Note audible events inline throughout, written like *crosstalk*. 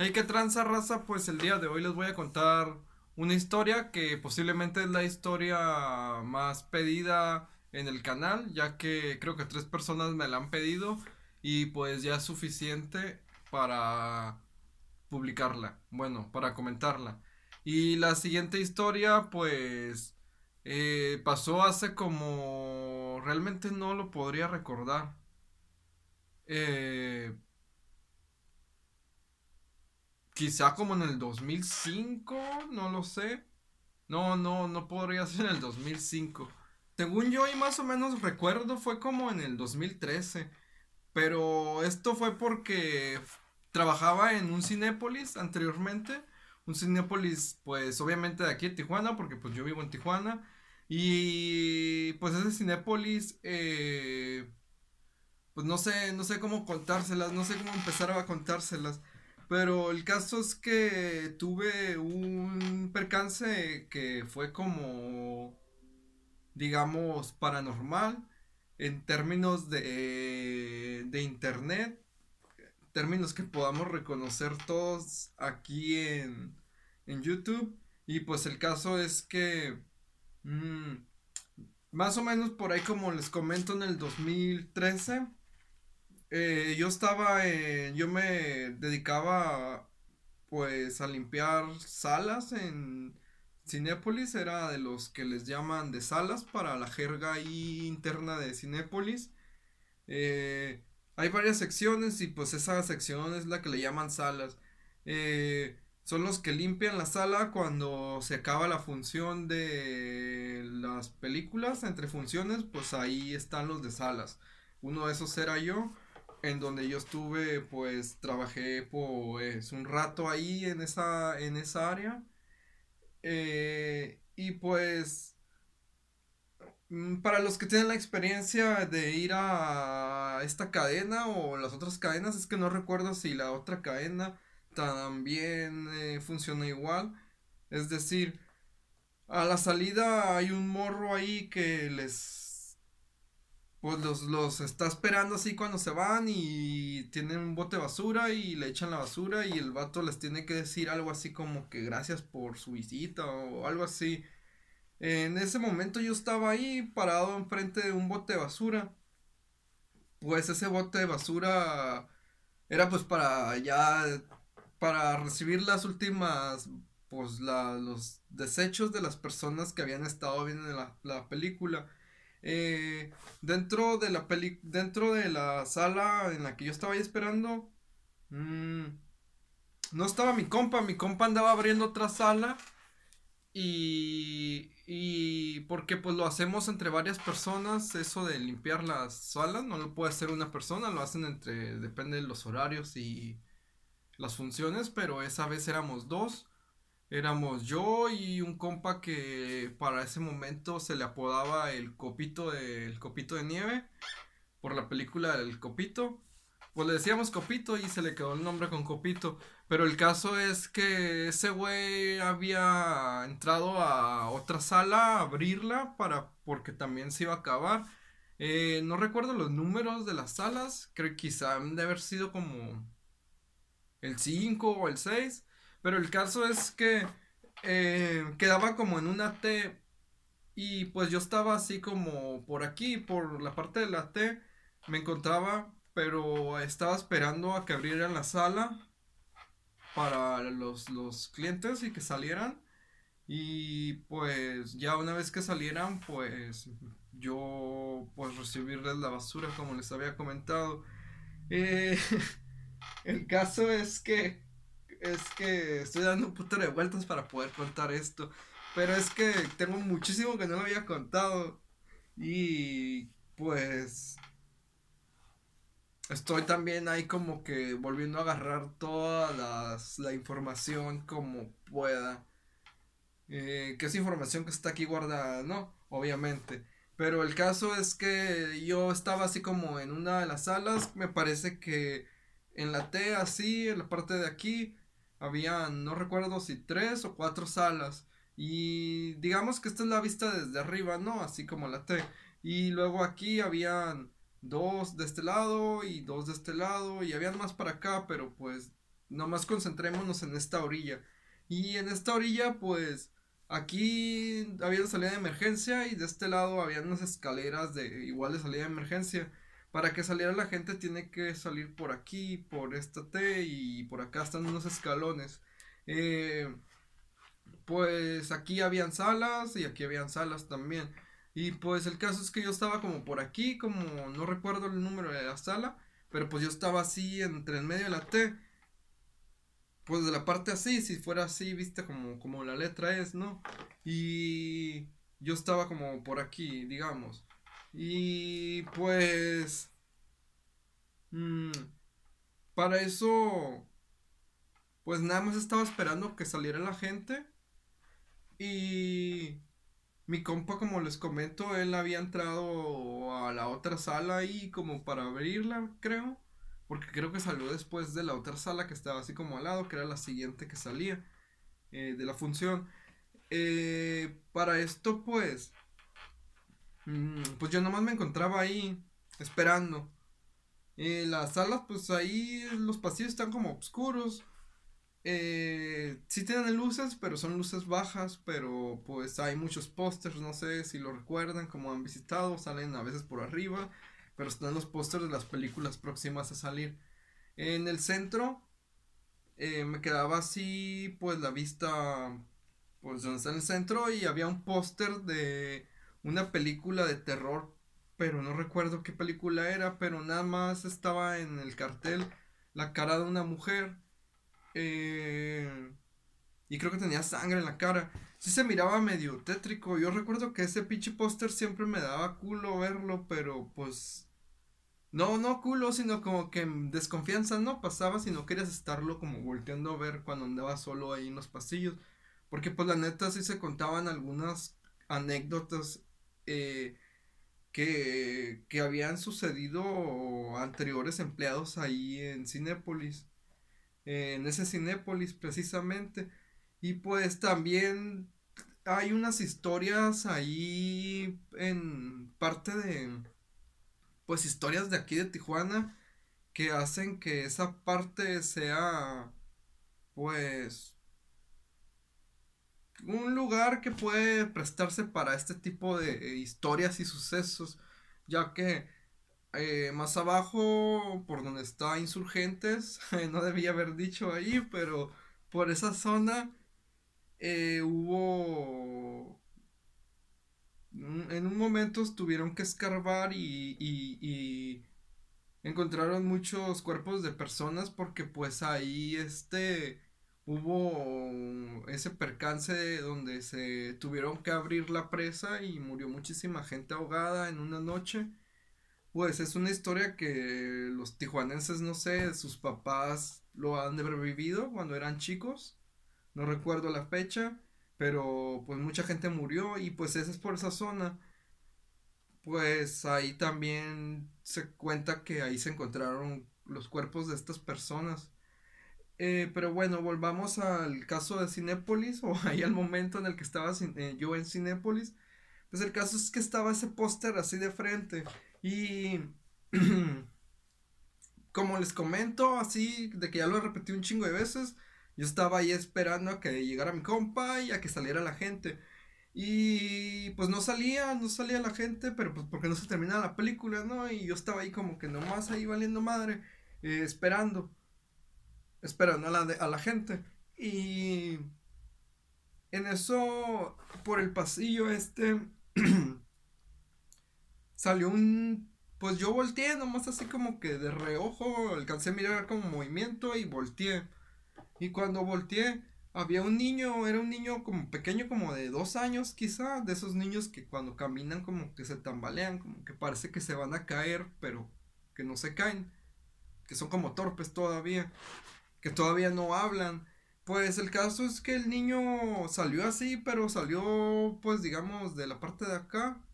Hay que tranza raza, pues el día de hoy les voy a contar una historia que posiblemente es la historia más pedida en el canal, ya que creo que tres personas me la han pedido y pues ya es suficiente para publicarla, bueno, para comentarla. Y la siguiente historia pues eh, pasó hace como... realmente no lo podría recordar. Eh, Quizá como en el 2005, no lo sé. No, no, no podría ser en el 2005. Según yo y más o menos recuerdo fue como en el 2013. Pero esto fue porque trabajaba en un Cinépolis anteriormente. Un Cinépolis pues obviamente de aquí de Tijuana porque pues yo vivo en Tijuana. Y pues ese Cinépolis eh, pues no sé, no sé cómo contárselas, no sé cómo empezar a contárselas. Pero el caso es que tuve un percance que fue como, digamos, paranormal en términos de, internet, términos que podamos reconocer todos aquí en, YouTube. Y pues el caso es que mm, más o menos por ahí como les comento en el 2013 eh, yo estaba en, yo me dedicaba pues a limpiar salas en Cinépolis, era de los que les llaman de salas para la jerga interna de Cinépolis. Eh, hay varias secciones y pues esa sección es la que le llaman salas. Eh, son los que limpian la sala cuando se acaba la función de las películas, entre funciones, pues ahí están los de salas. Uno de esos era yo en donde yo estuve, pues trabajé pues un rato ahí en esa, en esa área. Eh, y pues mm, para los que tienen la experiencia de ir a esta cadena o las otras cadenas, es que no recuerdo si la otra cadena también eh, funciona igual. Es decir, a la salida hay un morro ahí que les pues los, está esperando así cuando se van y tienen un bote de basura y le echan la basura y el vato les tiene que decir algo así como que gracias por su visita o algo así. En ese momento yo estaba ahí parado enfrente de un bote de basura. Pues ese bote de basura era pues para ya para recibir las últimas pues los desechos de las personas que habían estado viendo la, la película. Eh, dentro de la peli dentro de la sala en la que yo estaba ahí esperando mm, no estaba mi compa mi compa andaba abriendo otra sala y y porque pues lo hacemos entre varias personas eso de limpiar las salas no lo puede hacer una persona lo hacen entre depende de los horarios y las funciones pero esa vez éramos dos Éramos yo y un compa que para ese momento se le apodaba el copito de, copito de nieve por la película El copito. Pues le decíamos copito y se le quedó el nombre con copito. Pero el caso es que ese güey había entrado a otra sala a abrirla para porque también se iba a acabar. Eh, no recuerdo los números de las salas. Creo que quizá han de haber sido como el 5 o el 6. Pero el caso es que eh, quedaba como en una T y pues yo estaba así como por aquí, por la parte de la T, me encontraba, pero estaba esperando a que abrieran la sala para los, clientes y que salieran. Y pues ya una vez que salieran, pues yo pues recibirles la basura como les había comentado. Eh, *laughs* el caso es que es que estoy dando un de vueltas para poder contar esto. Pero es que tengo muchísimo que no lo había contado. Y pues estoy también ahí como que volviendo a agarrar toda la información como pueda. Eh, que es información que está aquí guardada, ¿no? Obviamente. Pero el caso es que yo estaba así como en una de las salas, me parece que en la T así, en la parte de aquí, habían, no recuerdo si tres o cuatro salas. Y digamos que esta es la vista desde arriba, ¿no? Así como la T. Y luego aquí habían dos de este lado y dos de este lado y habían más para acá, pero pues nomás concentrémonos en esta orilla. Y en esta orilla pues aquí había una salida de emergencia y de este lado habían unas escaleras de igual de salida de emergencia para que saliera la gente tiene que salir por aquí, por esta T y por acá están unos escalones. Eh, pues aquí habían salas y aquí habían salas también. Y pues el caso es que yo estaba como por aquí, como no recuerdo el número de la sala, pero pues yo estaba así entre en medio de la T. Pues de la parte así, si fuera así, viste como, como la letra es, ¿no? Y yo estaba como por aquí, digamos. Y pues... Mm, para eso... Pues nada más estaba esperando que saliera la gente. Y... Mi compa, como les comento, él había entrado a la otra sala ahí como para abrirla, creo. Porque creo que salió después de la otra sala que estaba así como al lado, que era la siguiente que salía eh, de la función. Eh, para esto, pues, Mm, pues yo nomás me encontraba ahí esperando. las salas, pues ahí los pasillos están como oscuros. Eh, sí tienen luces, pero son luces bajas, pero pues hay muchos pósters, no sé si lo recuerdan, como han visitado, salen a veces por arriba, pero están los pósters de las películas próximas a salir. En el centro eh, me quedaba así, pues la vista, pues donde está en el centro y había un póster de una película de terror, pero no recuerdo qué película era, pero nada más estaba en el cartel la cara de una mujer. Eh, y creo que tenía sangre en la cara. Sí se miraba medio tétrico. Yo recuerdo que ese pinche póster siempre me daba culo verlo, pero pues... No, no culo, sino como que desconfianza no pasaba si no querías estarlo como volteando a ver cuando andaba solo ahí en los pasillos. Porque pues la neta sí se contaban algunas anécdotas eh, que, habían sucedido anteriores empleados ahí en Cinépolis, en ese Cinépolis precisamente. Y pues también hay unas historias ahí en parte de, pues historias de aquí de Tijuana que hacen que esa parte sea, pues, un lugar que puede prestarse para este tipo de eh, historias y sucesos, ya que eh, más abajo, por donde está Insurgentes, *laughs* no debía haber dicho ahí, pero por esa zona eh, hubo... Mm, en un momento tuvieron que escarbar y, y, y encontraron muchos cuerpos de personas porque pues ahí este hubo ese percance donde se tuvieron que abrir la presa y murió muchísima gente ahogada en una noche. Pues es una historia que los tijuanenses, no sé, sus papás lo han de haber vivido cuando eran chicos. No recuerdo la fecha, pero pues mucha gente murió y pues esa es por esa zona. Pues ahí también se cuenta que ahí se encontraron los cuerpos de estas personas eh, pero bueno, volvamos al caso de Cinépolis, *laughs* o ahí al momento en el que estaba eh, yo en Cinépolis. Pues el caso es que estaba ese póster así de frente. Y *clears throat* como les comento, así de que ya lo repetí un chingo de veces, yo estaba ahí esperando a que llegara mi compa y a que saliera la gente. Y pues no salía, no salía la gente, pero pues porque no se terminaba la película, ¿no? Y yo estaba ahí como que nomás ahí valiendo madre, eh, esperando esperando a la, a la gente. Y en eso, por el pasillo este, *clears throat* salió un... Pues yo volteé, nomás así como que de reojo, alcancé a mirar como movimiento y volteé. Y cuando volteé, había un niño, era un niño como pequeño, como de dos años quizá, de esos niños que cuando caminan como que se tambalean, como que parece que se van a caer, pero que no se caen, que son como torpes todavía que todavía no hablan. Pues el caso es que el niño salió así, pero salió, pues digamos, de la parte de acá.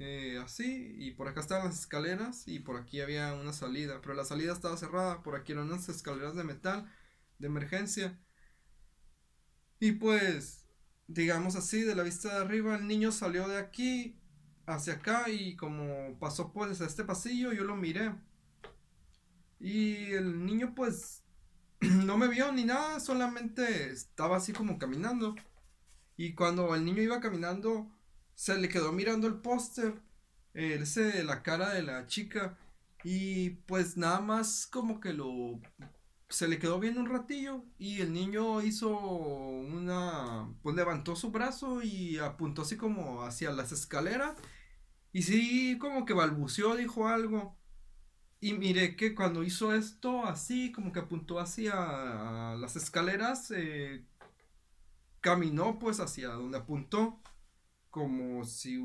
Eh, así, y por acá estaban las escaleras y por aquí había una salida, pero la salida estaba cerrada, por aquí eran unas escaleras de metal de emergencia. Y pues, digamos así, de la vista de arriba, el niño salió de aquí hacia acá y como pasó pues a este pasillo, yo lo miré. Y el niño pues *clears throat* no me vio ni nada, solamente estaba así como caminando. Y cuando el niño iba caminando, se le quedó mirando el póster, ese la cara de la chica. Y pues nada más como que lo... Se le quedó bien un ratillo y el niño hizo una... Pues levantó su brazo y apuntó así como hacia las escaleras. Y sí, como que balbuceó, dijo algo. Y miré que cuando hizo esto así, como que apuntó hacia las escaleras, eh, caminó pues hacia donde apuntó, como si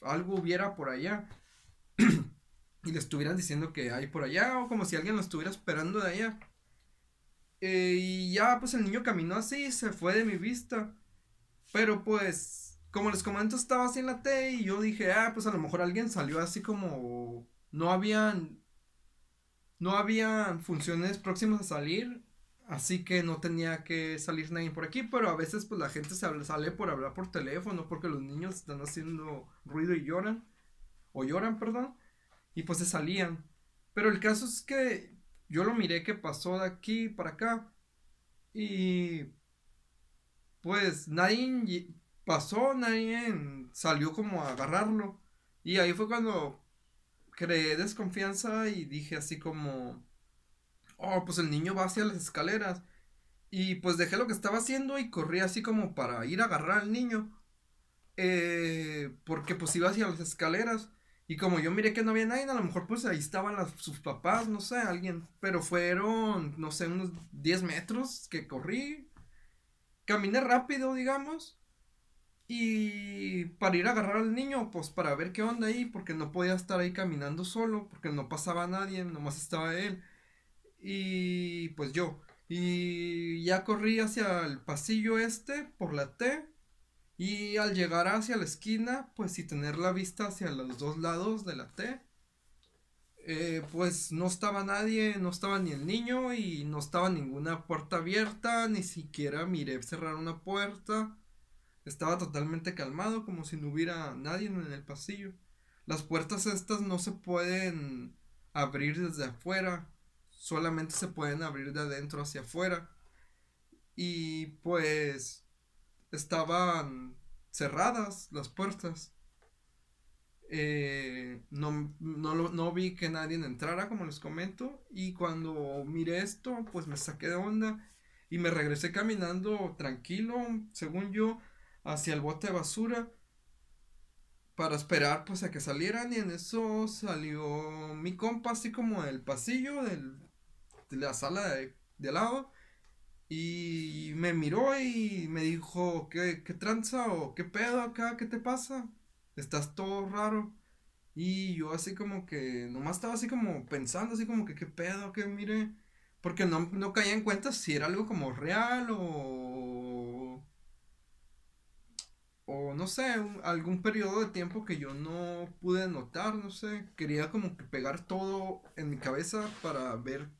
algo hubiera por allá. *clears throat* y le estuvieran diciendo que hay por allá, o como si alguien lo estuviera esperando de allá. Eh, y ya pues el niño caminó así, Y se fue de mi vista. Pero pues, como les comento, estaba así en la T y yo dije, ah, pues a lo mejor alguien salió así como... No habían no había funciones próximas a salir, así que no tenía que salir nadie por aquí, pero a veces pues la gente se sale por hablar por teléfono porque los niños están haciendo ruido y lloran, o lloran, perdón, y pues se salían. Pero el caso es que yo lo miré que pasó de aquí para acá y pues nadie pasó, nadie salió como a agarrarlo. Y ahí fue cuando creé desconfianza y dije así como, oh, pues el niño va hacia las escaleras. Y pues dejé lo que estaba haciendo y corrí así como para ir a agarrar al niño. Eh, porque pues iba hacia las escaleras. Y como yo miré que no había nadie, a lo mejor pues ahí estaban las, sus papás, no sé, alguien. Pero fueron, no sé, unos 10 metros que corrí. Caminé rápido, digamos. Y para ir a agarrar al niño, pues para ver qué onda ahí, porque no podía estar ahí caminando solo, porque no pasaba nadie, nomás estaba él. Y pues yo. Y ya corrí hacia el pasillo este, por la T. Y al llegar hacia la esquina, pues y tener la vista hacia los dos lados de la T, eh, pues no estaba nadie, no estaba ni el niño y no estaba ninguna puerta abierta, ni siquiera miré cerrar una puerta. Estaba totalmente calmado, como si no hubiera nadie en el pasillo. Las puertas estas no se pueden abrir desde afuera, solamente se pueden abrir de adentro hacia afuera. Y pues estaban cerradas las puertas. Eh, no, no, no, vi que nadie entrara, como les comento. Y cuando miré esto, pues me saqué de onda y me regresé caminando tranquilo, según yo hacia el bote de basura para esperar pues a que salieran y en eso salió mi compa así como del pasillo de la sala de, de lado y me miró y me dijo, ¿qué, tranza o qué pedo acá? ¿Qué te pasa? Estás todo raro. Y yo así como que, nomás estaba así como pensando, así como que, ¿qué pedo? que mire? Porque no, no caía en cuenta si era algo como real o o no sé, algún periodo de tiempo que yo no pude notar, no sé, quería como que pegar todo en mi cabeza para ver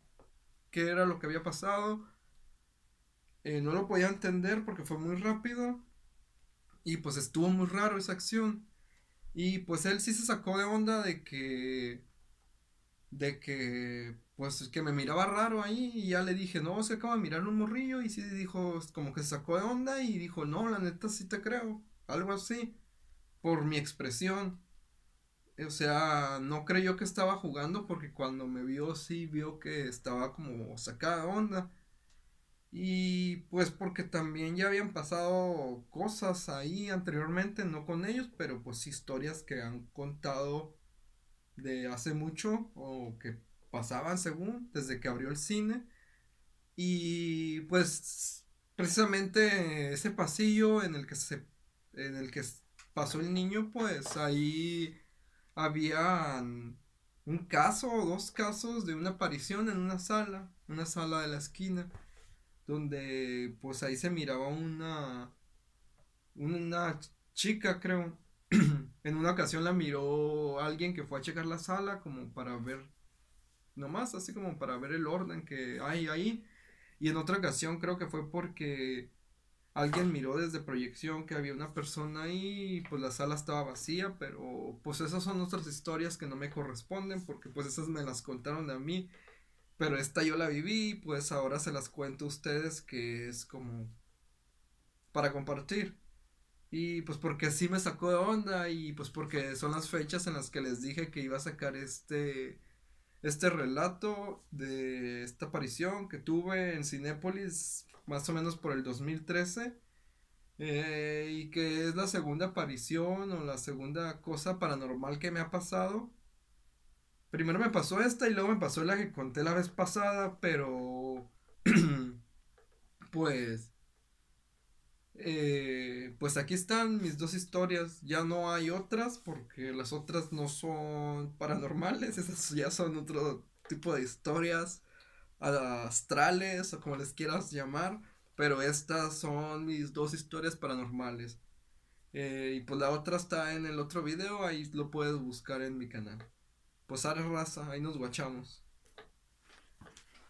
qué era lo que había pasado. Eh, no lo podía entender porque fue muy rápido y pues estuvo muy raro esa acción. Y pues él sí se sacó de onda de que de que pues que me miraba raro ahí y ya le dije, no, se acaba de mirar un morrillo y sí dijo, como que se sacó de onda y dijo, no, la neta sí te creo algo así, por mi expresión. O sea, no creyó que estaba jugando porque cuando me vio sí vio que estaba como sacada onda. Y pues porque también ya habían pasado cosas ahí anteriormente, no con ellos, pero pues historias que han contado de hace mucho o que pasaban según desde que abrió el cine. Y pues precisamente ese pasillo en el que se en el que pasó el niño, pues ahí había un caso o dos casos de una aparición en una sala, una sala de la esquina, donde pues ahí se miraba una, una chica, creo. *clears throat* en una ocasión la miró alguien que fue a checar la sala como para ver, nomás así como para ver el orden que hay ahí. Y en otra ocasión creo que fue porque alguien miró desde proyección que había una persona ahí y pues la sala estaba vacía, pero pues esas son otras historias que no me corresponden porque pues esas me las contaron a mí, pero esta yo la viví, pues ahora se las cuento a ustedes que es como para compartir. Y pues porque así me sacó de onda y pues porque son las fechas en las que les dije que iba a sacar este este relato de esta aparición que tuve en Cinépolis más o menos por el 2013. Eh, y que es la segunda aparición o la segunda cosa paranormal que me ha pasado. Primero me pasó esta y luego me pasó la que conté la vez pasada, pero *clears throat* pues eh, pues aquí están mis dos historias. Ya no hay otras porque las otras no son paranormales, *laughs* esas ya son otro tipo de historias astrales o como les quieras llamar, pero estas son mis dos historias paranormales. Eh, y pues la otra está en el otro video, ahí lo puedes buscar en mi canal. Pues ahora raza, ahí nos guachamos.